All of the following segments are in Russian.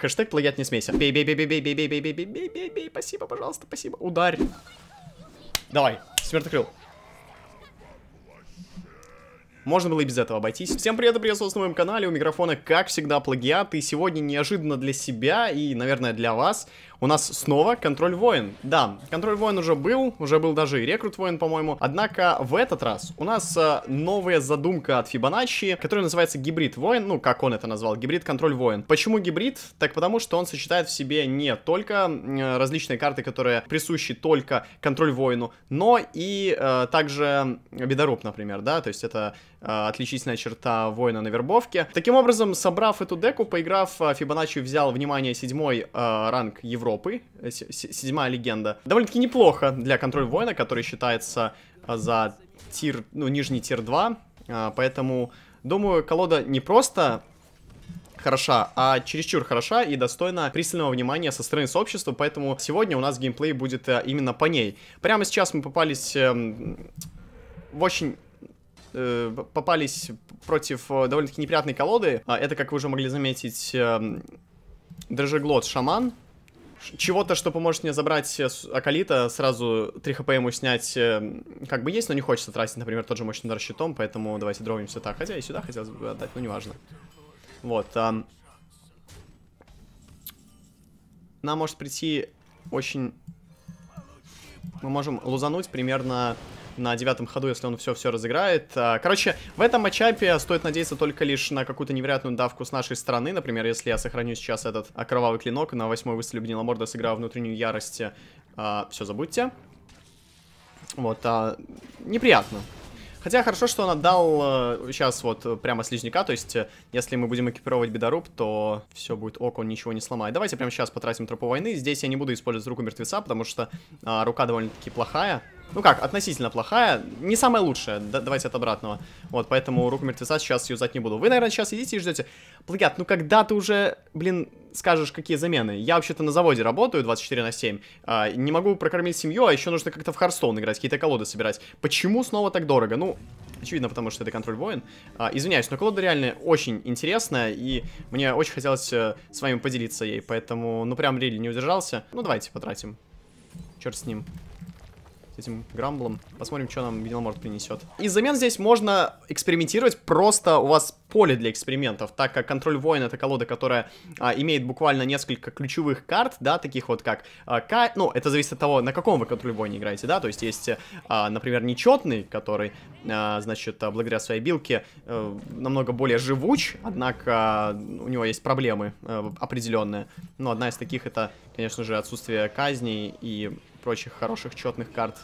Хэштег плагиат не смейся. Бей, бей, бей, бей, бей, бей, бей, бей, бей, бей, бей, спасибо, пожалуйста, спасибо. Ударь. Давай, смертокрыл. Можно было и без этого обойтись. Всем привет, и приветствую на моем канале, у микрофона, как всегда, плагиат, и сегодня неожиданно для себя и, наверное, для вас у нас снова контроль воин. Да, контроль воин уже был, уже был даже и рекрут воин, по-моему. Однако в этот раз у нас э, новая задумка от Фибоначчи, которая называется гибрид воин, ну, как он это назвал, гибрид контроль воин. Почему гибрид? Так потому, что он сочетает в себе не только э, различные карты, которые присущи только контроль воину, но и э, также бедоруб, например, да, то есть это а, отличительная черта воина на вербовке. Таким образом, собрав эту деку, поиграв, а, Фибоначчи взял, внимание, седьмой э, ранг Европы, седьмая легенда. Довольно-таки неплохо для контроль воина, который считается за тир, ну, нижний тир 2, поэтому, думаю, колода не просто хороша, а чересчур хороша и достойна пристального внимания со стороны сообщества, поэтому сегодня у нас геймплей будет именно по ней. Прямо сейчас мы попались эм, в очень э, попались против э, довольно-таки неприятной колоды. А, это, как вы уже могли заметить, э, Дрожеглот Шаман. Чего-то, что поможет мне забрать э, Акалита, сразу 3 хп ему снять э, как бы есть, но не хочется тратить, например, тот же мощный удар щитом, поэтому давайте дровим так. Хотя и сюда хотелось бы отдать, но неважно. Вот. Э, нам может прийти очень... Мы можем лузануть примерно на девятом ходу, если он все-все разыграет. А, короче, в этом матчапе стоит надеяться только лишь на какую-то невероятную давку с нашей стороны. Например, если я сохраню сейчас этот а, кровавый клинок, на восьмой выстреле гниломорда сыграю внутреннюю ярость. А, все, забудьте. Вот, неприятно. Хотя хорошо, что он отдал э, сейчас вот прямо слизняка, то есть э, если мы будем экипировать бедоруб, то все будет ок, он ничего не сломает. Давайте прямо сейчас потратим тропу войны, здесь я не буду использовать руку мертвеца, потому что э, рука довольно-таки плохая. Ну как, относительно плохая. Не самая лучшая, да, давайте от обратного. Вот, поэтому руку мертвеца сейчас юзать не буду. Вы, наверное, сейчас идите и ждете. Плагиат, ну когда ты уже, блин, скажешь, какие замены? Я вообще-то на заводе работаю 24 на 7. А, не могу прокормить семью, а еще нужно как-то в Харстон играть, какие-то колоды собирать. Почему снова так дорого? Ну, очевидно, потому что это контроль воин. А, извиняюсь, но колода реально очень интересная, и мне очень хотелось э, с вами поделиться ей, поэтому, ну прям рели не удержался. Ну давайте потратим. Черт с ним этим грамблом. Посмотрим, что нам Единоморд принесет. Из замен здесь можно экспериментировать, просто у вас поле для экспериментов, так как контроль воина это колода, которая а, имеет буквально несколько ключевых карт, да, таких вот как а, К, ну, это зависит от того, на каком вы контроль воина играете, да, то есть есть, а, например, нечетный, который, а, значит, а, благодаря своей билке а, намного более живуч, однако а, у него есть проблемы а, определенные, но одна из таких это, конечно же, отсутствие казней и прочих хороших четных карт.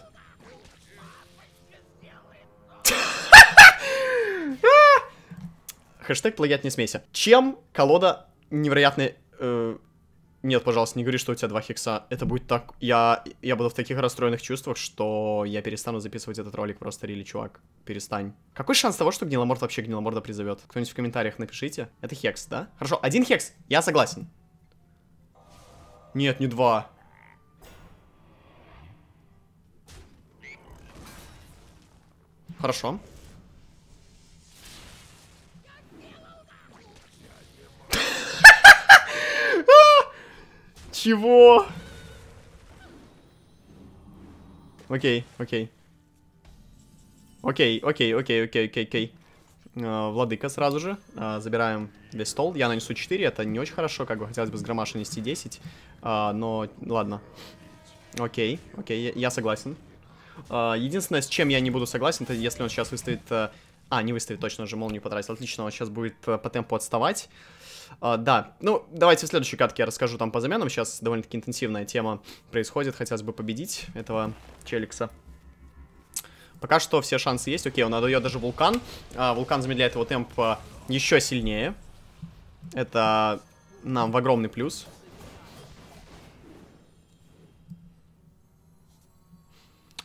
Хэштег плагиат не смейся. Чем колода невероятно... Э, нет, пожалуйста, не говори, что у тебя два хекса. Это будет так... Я, я буду в таких расстроенных чувствах, что я перестану записывать этот ролик. Просто рили, чувак, перестань. Какой шанс того, что гниломорд вообще гниломорда призовет? Кто-нибудь в комментариях напишите. Это хекс, да? Хорошо, один хекс, я согласен. Нет, не два. Хорошо. Чего? Окей, окей. Окей, окей, окей, окей, окей, окей. А, владыка сразу же. А, забираем весь стол. Я нанесу 4, это не очень хорошо, как бы хотелось бы с громаша нести 10. А, но ладно. Окей, окей, я согласен. А, единственное, с чем я не буду согласен, это если он сейчас выставит... Э, а, не выставит точно, уже молнию потратил. Отлично, он сейчас будет э, по темпу отставать. А, да, ну, давайте в следующей катке я расскажу там по заменам. Сейчас довольно-таки интенсивная тема происходит. Хотелось бы победить этого Челикса. Пока что все шансы есть. Окей, он отдает даже вулкан. А, вулкан замедляет его темп э, еще сильнее. Это нам в огромный плюс.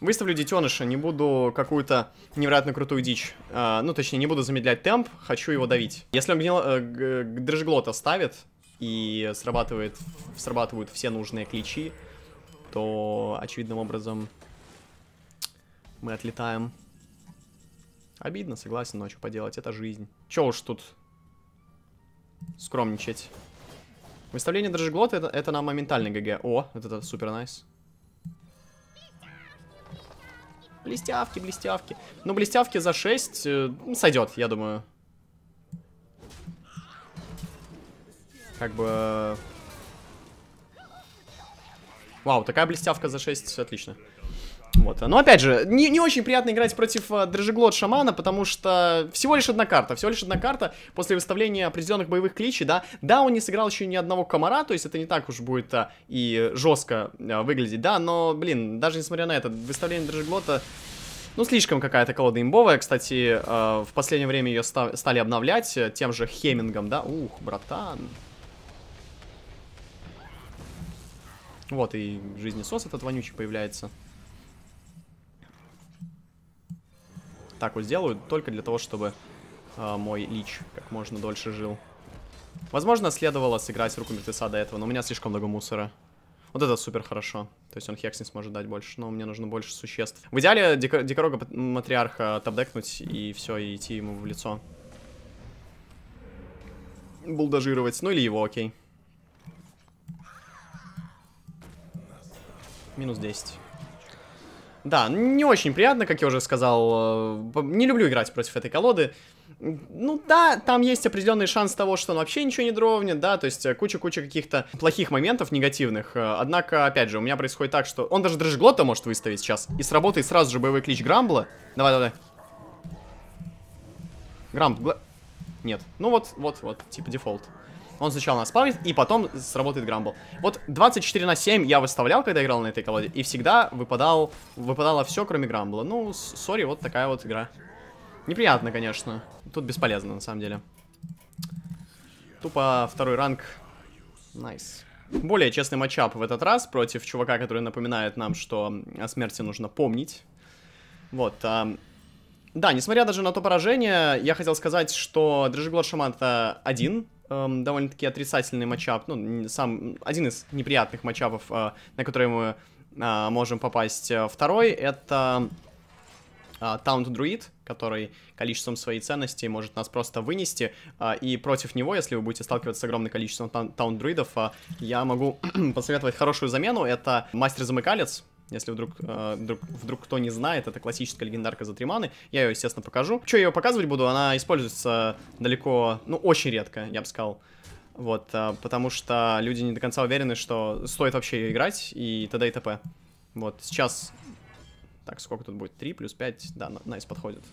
Выставлю детеныша, не буду какую-то невероятно крутую дичь. А, ну, точнее, не буду замедлять темп, хочу его давить. Если он гнил, э, дрожглота ставит и срабатывает, срабатывают все нужные кличи, то очевидным образом мы отлетаем. Обидно, согласен, но что поделать, это жизнь. Че уж тут скромничать. Выставление дрожжеглота это, это нам моментальный ГГ. О, это супер найс. Блестявки, блестявки. Ну, блестявки за 6 э, ну, сойдет, я думаю. Как бы... Э, Вау, такая блестявка за 6, отлично. Вот. Но опять же, не, не очень приятно играть против э, Дрожеглот Шамана, потому что всего лишь одна карта, всего лишь одна карта после выставления определенных боевых кличей, да. Да, он не сыграл еще ни одного комара, то есть это не так уж будет э, и жестко э, выглядеть, да, но, блин, даже несмотря на это, выставление Дрожеглота... Ну, слишком какая-то колода имбовая, кстати, э, в последнее время ее ста стали обновлять э, тем же Хемингом, да? Ух, братан. Вот, и жизнесос этот вонючий появляется. Так вот сделаю, только для того, чтобы э, мой лич как можно дольше жил. Возможно, следовало сыграть руку мертвеца до этого, но у меня слишком много мусора. Вот это супер хорошо. То есть он хекс не сможет дать больше, но мне нужно больше существ. В идеале дик дикорога матриарха табдекнуть и все, и идти ему в лицо. Булдажировать, ну или его, окей. Минус 10. Да, не очень приятно, как я уже сказал. Э, не люблю играть против этой колоды. Ну да, там есть определенный шанс того, что он вообще ничего не дровнет, да, то есть э, куча-куча каких-то плохих моментов негативных. Э, однако, опять же, у меня происходит так, что он даже дрожглота может выставить сейчас, и сработает сразу же боевой клич Грамбла. Давай-давай. Грамб, Нет, ну вот, вот, вот, типа дефолт. Он сначала нас спавнит, и потом сработает грамбл. Вот 24 на 7 я выставлял, когда играл на этой колоде, и всегда выпадал, выпадало все, кроме грамбла. Ну, сори, вот такая вот игра. Неприятно, конечно. Тут бесполезно, на самом деле. Тупо второй ранг. Найс. Nice. Более честный матчап в этот раз против чувака, который напоминает нам, что о смерти нужно помнить. Вот. А... Да, несмотря даже на то поражение, я хотел сказать, что Дрожжеглот Шаман это один эм, довольно-таки отрицательный матчап, ну, сам, один из неприятных матчапов, э, на который мы э, можем попасть. Э, второй — это э, Таунт э, Друид, который количеством своей ценности может нас просто вынести, э, и против него, если вы будете сталкиваться с огромным количеством таунт-друидов, э, я могу посоветовать хорошую замену, это Мастер-Замыкалец, если вдруг, э, а, вдруг, вдруг кто не знает, это классическая легендарка за Триманы. Я ее, естественно, покажу. Что я ее показывать буду? Она используется далеко, ну, очень редко, я бы сказал. Вот, э, потому что люди не до конца уверены, что стоит вообще ее играть и т.д. и т.п. Вот, сейчас... Так, сколько тут будет? 3 плюс 5? Да, найс подходит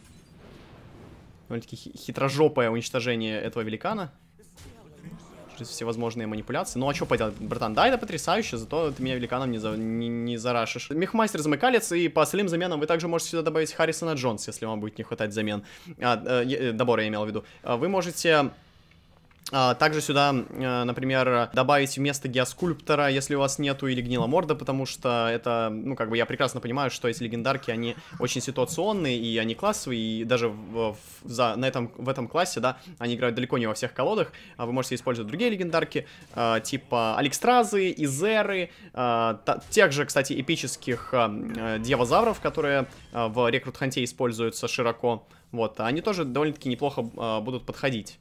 довольно-таки хитрожопое уничтожение этого великана всевозможные манипуляции. Ну а что поделать, братан, да, это потрясающе, зато ты меня великаном не, за... не, не зарашишь. Мехмастер замыкалец, и по остальным заменам вы также можете сюда добавить Харрисона Джонс, если вам будет не хватать замен. А, э, э добора я имел в виду. А вы можете а, также сюда, э, например, добавить вместо геоскульптора, если у вас нету, или гнила морда, потому что это, ну, как бы я прекрасно понимаю, что эти легендарки, они очень ситуационные, и они классовые, и даже в, в, за, на этом, в этом классе, да, они играют далеко не во всех колодах, А вы можете использовать другие легендарки, э, типа Алекстразы, Изеры, э, тех же, кстати, эпических дьявозавров, которые в Рекрут Ханте используются широко, вот, они тоже довольно-таки неплохо будут подходить.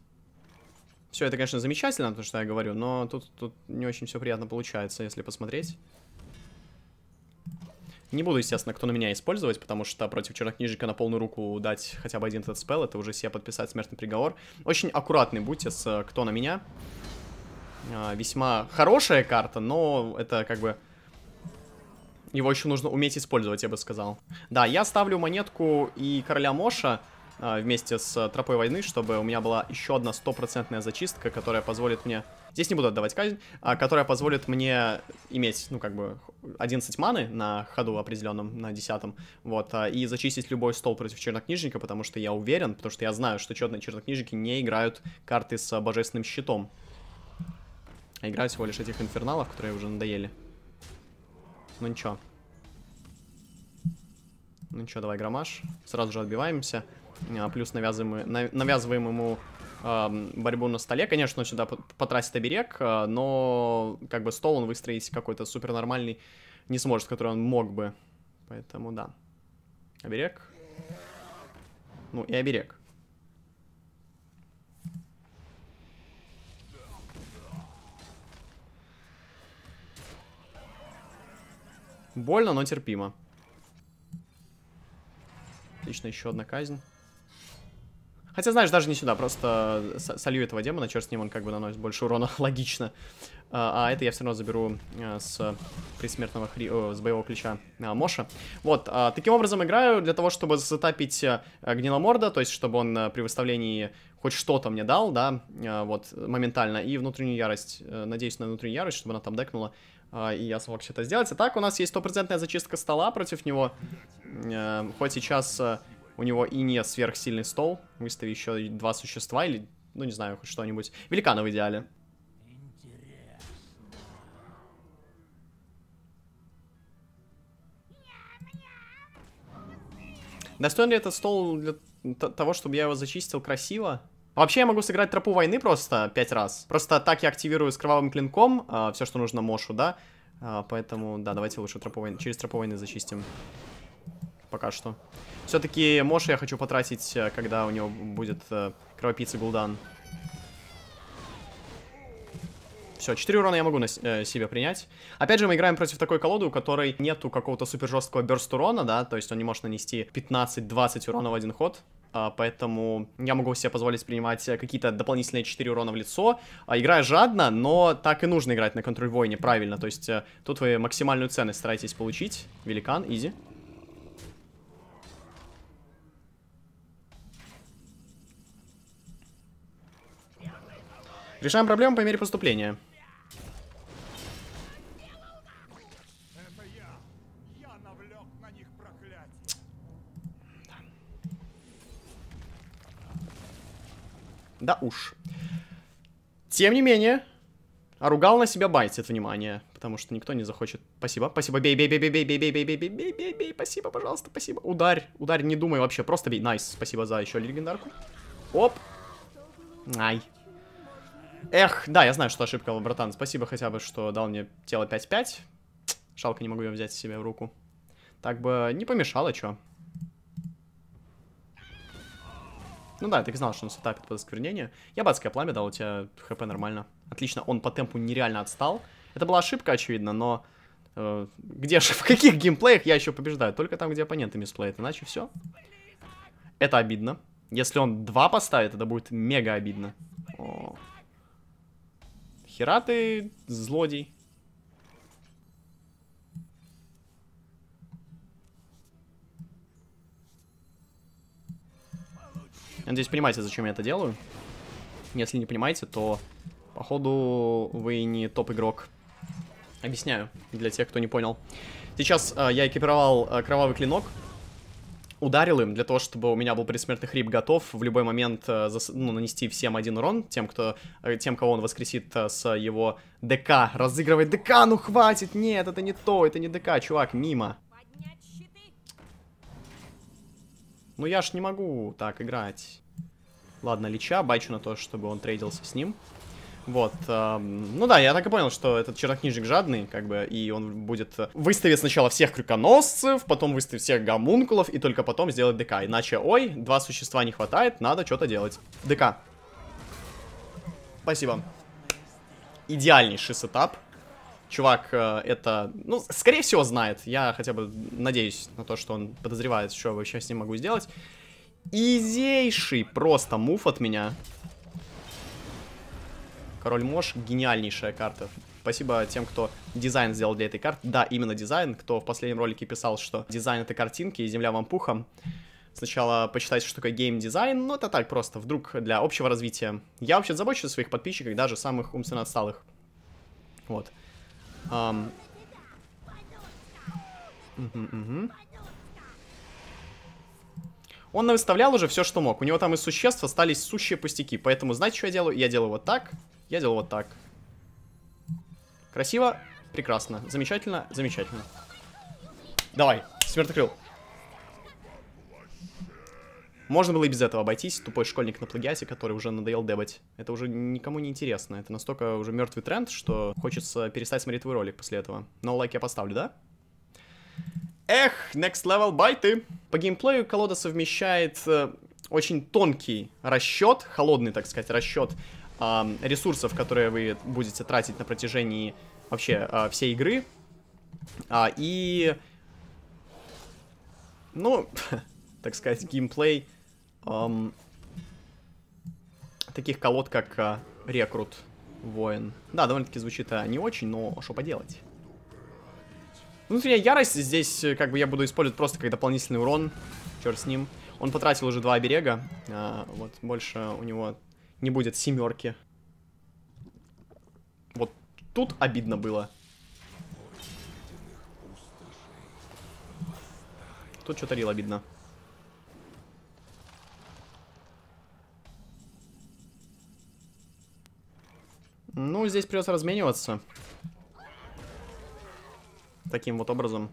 Все это, конечно, замечательно, то, что я говорю, но тут, тут не очень все приятно получается, если посмотреть. Не буду, естественно, кто на меня использовать, потому что против чернокнижника на полную руку дать хотя бы один этот спел, это уже себе подписать смертный приговор. Очень аккуратный будьте с э, кто на меня. А, весьма хорошая карта, но это как бы... Его еще нужно уметь использовать, я бы сказал. Да, я ставлю монетку и короля Моша а, вместе с э, тропой войны, чтобы у меня была еще одна стопроцентная зачистка, которая позволит мне... Здесь не буду отдавать казнь, а которая позволит мне иметь, ну, как бы, 11 маны на ходу определенном, на 10 вот, а, и зачистить любой стол против чернокнижника, потому что я уверен, потому что я знаю, что черные чернокнижники не играют карты с э, божественным щитом. А играю всего лишь этих инферналов, которые уже надоели. Ну ничего. Ну ничего, давай громаш. Сразу же отбиваемся. А, плюс навязываем, навязываем ему борьбу на столе. Конечно, он сюда потратит оберег, а, но как бы стол он выстроить какой-то супер нормальный не сможет, который он мог бы. Поэтому да. Оберег. Ну и оберег. Больно, но терпимо. Отлично, еще одна казнь. Хотя, знаешь, даже не сюда, просто э, солью этого демона, черт с ним, он как бы наносит больше урона, логично. А, а это я все равно заберу э, с присмертного хри... с боевого ключа э, Моша. Вот, а, таким образом играю для того, чтобы затапить гниломорда, то есть чтобы он при выставлении хоть что-то мне дал, да, вот, моментально, и внутреннюю ярость, надеюсь на внутреннюю ярость, чтобы она там декнула, и я смог все это сделать. А так у нас есть стопроцентная зачистка стола против него, хоть сейчас у него и не сверхсильный стол. Выстави еще два существа или, ну не знаю, хоть что-нибудь. Великана в идеале. Достоин ли этот стол для того, чтобы я его зачистил красиво? Вообще я могу сыграть тропу войны просто пять раз. Просто так я активирую с кровавым клинком э, а, все, что нужно Мошу, да? Э, поэтому, да, давайте лучше тропу войны, через тропу войны зачистим пока что. Все-таки Моша я хочу потратить, э, когда у него будет э, кровопийца Гул'дан. Все, 4 урона я могу на э, себе принять. Опять же, мы играем против такой колоды, у которой нету какого-то супер жесткого берст урона, да, то есть он не может нанести 15-20 урона в один ход. А, поэтому я могу себе позволить принимать э, какие-то дополнительные 4 урона в лицо. А, играя жадно, но так и нужно играть на контроль войне правильно. То есть э, тут вы максимальную ценность стараетесь получить. Великан, изи. Решаем проблему по мере поступления. Да уж. Тем не менее, оругал на себя байтит внимание, потому что никто не захочет. Спасибо, спасибо, бей, бей, бей, бей, бей, бей, бей, бей, бей, бей, бей, бей, бей, спасибо, пожалуйста, спасибо. Ударь, ударь, не думай вообще, просто бей. Найс, спасибо за еще легендарку. Оп. Ай. Эх, да, я знаю, что ошибка, братан. Спасибо хотя бы, что дал мне тело 5-5. Шалко не могу ее взять себе в руку. Так бы не помешало, чё. Ну да, ты знал, что он сетапит под осквернение. Я бацкое пламя дал, у тебя хп нормально. Отлично, он по темпу нереально отстал. Это была ошибка, очевидно, но... Э, где же, в каких геймплеях я еще побеждаю? Только там, где оппоненты мисплеят, иначе все. Это обидно. Если он два поставит, это будет мега обидно. О. Хера ты злодей. Я надеюсь, понимаете, зачем я это делаю. Если не понимаете, то, походу, вы не топ-игрок. Объясняю для тех, кто не понял. Сейчас э, я экипировал э, кровавый клинок ударил им для того, чтобы у меня был предсмертный хрип готов в любой момент э, зас... ну, нанести всем один урон, тем, кто... Э, тем, кого он воскресит э, с его ДК. Разыгрывает ДК, ну хватит! Нет, это не то, это не ДК, чувак, мимо. Ну я ж не могу так играть. Ладно, Лича, бачу на то, чтобы он трейдился с ним. Вот. Эм, ну да, я так и понял, что этот чернокнижник жадный, как бы, и он будет выставить сначала всех крюконосцев, потом выставить всех гомункулов, и только потом сделать ДК. Иначе, ой, два существа не хватает, надо что-то делать. ДК. Спасибо. Идеальнейший сетап. Чувак э, это, ну, скорее всего, знает. Я хотя бы надеюсь на то, что он подозревает, что я вообще с ним могу сделать. Изейший просто мув от меня. Король Мош, гениальнейшая карта. Спасибо тем, кто дизайн сделал для этой карты. Да, именно дизайн, кто в последнем ролике писал, что дизайн это картинки и «Земля вам пухом». Сначала почитать, что такое гейм-дизайн, но ну, это так просто, вдруг для общего развития. Я вообще забочусь о своих подписчиках, даже самых умственно отсталых. Вот. Um. Угу, угу. Он выставлял уже все, что мог. У него там из существ остались сущие пустяки. Поэтому, знаете, что я делаю? Я делаю вот так. Я делал вот так. Красиво, прекрасно, замечательно, замечательно. Давай, смертокрыл. Можно было и без этого обойтись, тупой школьник на плагиате, который уже надоел дебать. Это уже никому не интересно, это настолько уже мертвый тренд, что хочется перестать смотреть твой ролик после этого. Но лайк я поставлю, да? Эх, next level байты! По геймплею колода совмещает э, очень тонкий расчет, холодный, так сказать, расчет э, а, ресурсов, которые вы будете тратить на протяжении вообще э, всей игры. Э, и, ну, так сказать, геймплей э, таких колод, как э, Рекрут Воин. Да, довольно-таки звучит э, не очень, но что поделать. Внутренняя ярость здесь, как бы, я буду использовать просто как дополнительный урон. Черт с ним. Он потратил уже два оберега. А, вот, больше у него не будет семерки. Вот тут обидно было. Тут что-то рил обидно. Ну, здесь придется размениваться. Таким вот образом.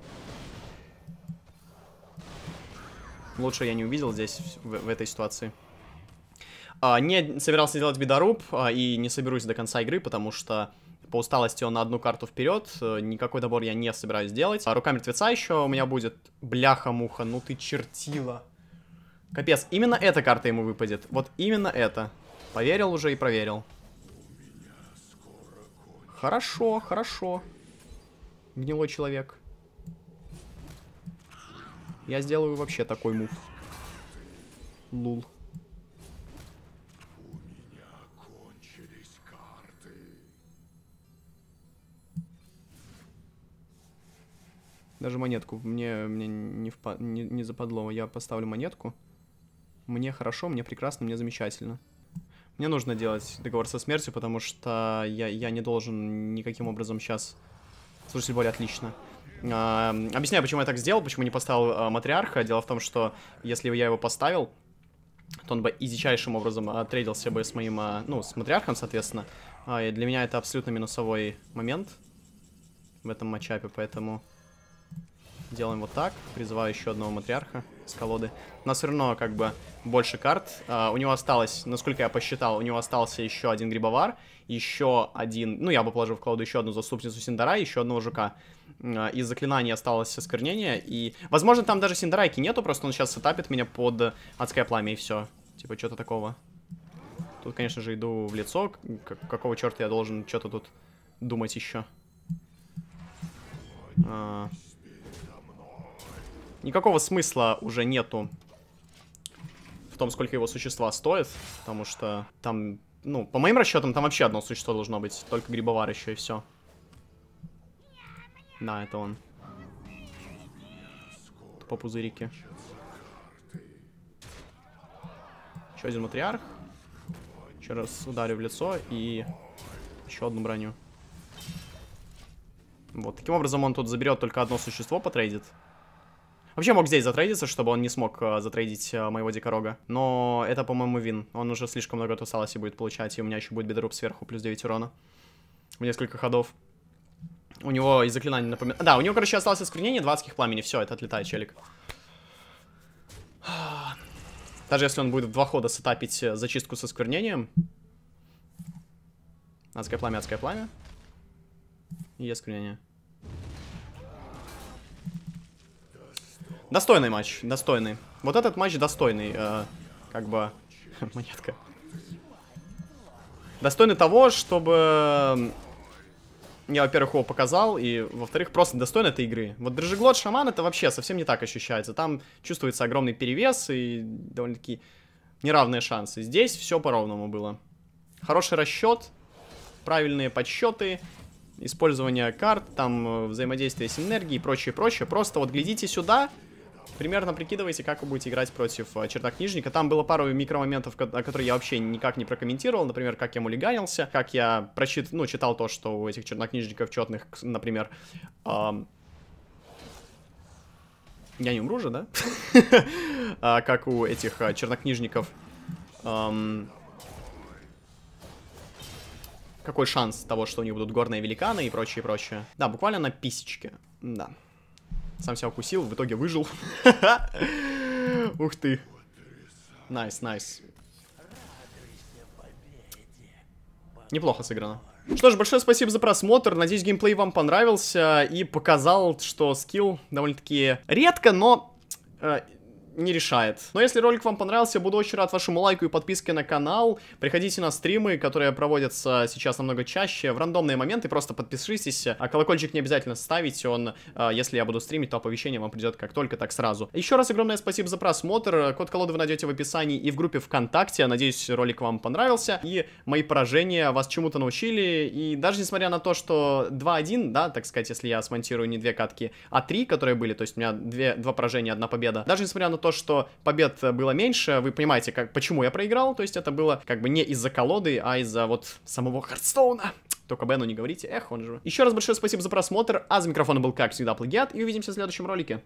Лучше я не увидел здесь, в, в этой ситуации. А, не собирался делать бедоруб, а, и не соберусь до конца игры, потому что по усталости он на одну карту вперед. Э, никакой добор я не собираюсь делать. А рука мертвеца еще у меня будет. Бляха-муха, ну ты чертила. Капец, именно эта карта ему выпадет. Вот именно это. Поверил уже и проверил. Хорошо, хорошо. Гнилой человек. Я сделаю вообще такой мув. Лул. Даже монетку. Мне, мне не, впа не, не западло. Я поставлю монетку. Мне хорошо, мне прекрасно, мне замечательно. Мне нужно делать договор со смертью, потому что я, я не должен никаким образом сейчас... Слушайте, более отлично. Эм, объясняю, почему я так сделал, почему не поставил э, матриарха. Дело в том, что если я его поставил, то он бы изичайшим образом э, трейдился бы с моим, э, ну, с матриархом, соответственно. А, и для меня это абсолютно минусовой момент в этом матчапе, поэтому делаем вот так. Призываю еще одного матриарха с колоды. У нас все равно как бы больше карт. А, у него осталось, насколько я посчитал, у него остался еще один грибовар, еще один, ну я бы положил в колоду еще одну заступницу Синдара, еще одного жука. А, из заклинаний осталось осквернение, и... Возможно, там даже синдрайки нету, просто он сейчас сетапит меня под адское пламя, и все. Типа, что-то такого. Тут, конечно же, иду в лицо. К какого черта я должен что-то тут думать еще? А... Никакого смысла уже нету в том, сколько его существа стоит, потому что там, ну, по моим расчетам, там вообще одно существо должно быть, только грибовар еще и все. На, это он. По пузырике. Еще один матриарх. Еще раз ударю в лицо и еще одну броню. Вот, таким образом он тут заберет только одно существо, потрейдит. Вообще мог здесь затрейдиться, чтобы он не смог э, затрейдить э, моего дикорога. Но это, по-моему, вин. Он уже слишком много тусалоси будет получать, и у меня еще будет бедоруб сверху, плюс 9 урона. В несколько ходов. У него и заклинание напоминает. Да, у него, короче, осталось искоренение 20 пламени. Все, это отлетает челик. Даже если он будет в два хода сетапить э, зачистку со сквернением. Адское пламя, адское пламя. И осквернение. Достойный матч, достойный. Вот этот матч достойный, э, как бы, монетка. Достойный того, чтобы я, во-первых, его показал, и, во-вторых, просто достоин этой игры. Вот Дрожеглот Шаман это вообще совсем не так ощущается. Там чувствуется огромный перевес и довольно-таки неравные шансы. Здесь все по-ровному было. Хороший расчет, правильные подсчеты, использование карт, там э, взаимодействие синергии и прочее, прочее. Просто вот глядите сюда, Примерно прикидывайте, как вы будете играть против э, чернокнижника. Там было пару микромоментов, которые я вообще никак не прокомментировал. Например, как я мулиганился, как я прочит... ну, читал то, что у этих чернокнижников нижников четных, например... Эм... Я не умру же, да? А, как у этих э, чернокнижников какой шанс того, что у них будут горные великаны и прочее, прочее. Да, буквально на писечке, да. Сам себя укусил, в итоге выжил. Ух ты. Найс, найс. Неплохо сыграно. Что ж, большое спасибо за просмотр. Надеюсь, геймплей вам понравился и показал, что скилл довольно-таки редко, но э, не решает. Но если ролик вам понравился, буду очень рад вашему лайку и подписке на канал. Приходите на стримы, которые проводятся сейчас намного чаще, в рандомные моменты, просто подпишитесь. А колокольчик не обязательно ставить, он, э, если я буду стримить, то оповещение вам придет как только, так сразу. Еще раз огромное спасибо за просмотр. Код колоды вы найдете в описании и в группе ВКонтакте. Надеюсь, ролик вам понравился, и мои поражения вас чему-то научили. И даже несмотря на то, что 2-1, да, так сказать, если я смонтирую не две катки, а три, которые были, то есть у меня две, два поражения, одна победа. Даже несмотря на то, то, что побед было меньше, вы понимаете, как, почему я проиграл, то есть это было как бы не из-за колоды, а из-за вот самого Хардстоуна. Только Бену не говорите, эх, он же. Еще раз большое спасибо за просмотр, а за микрофоном был, как всегда, Плагиат, и увидимся в следующем ролике.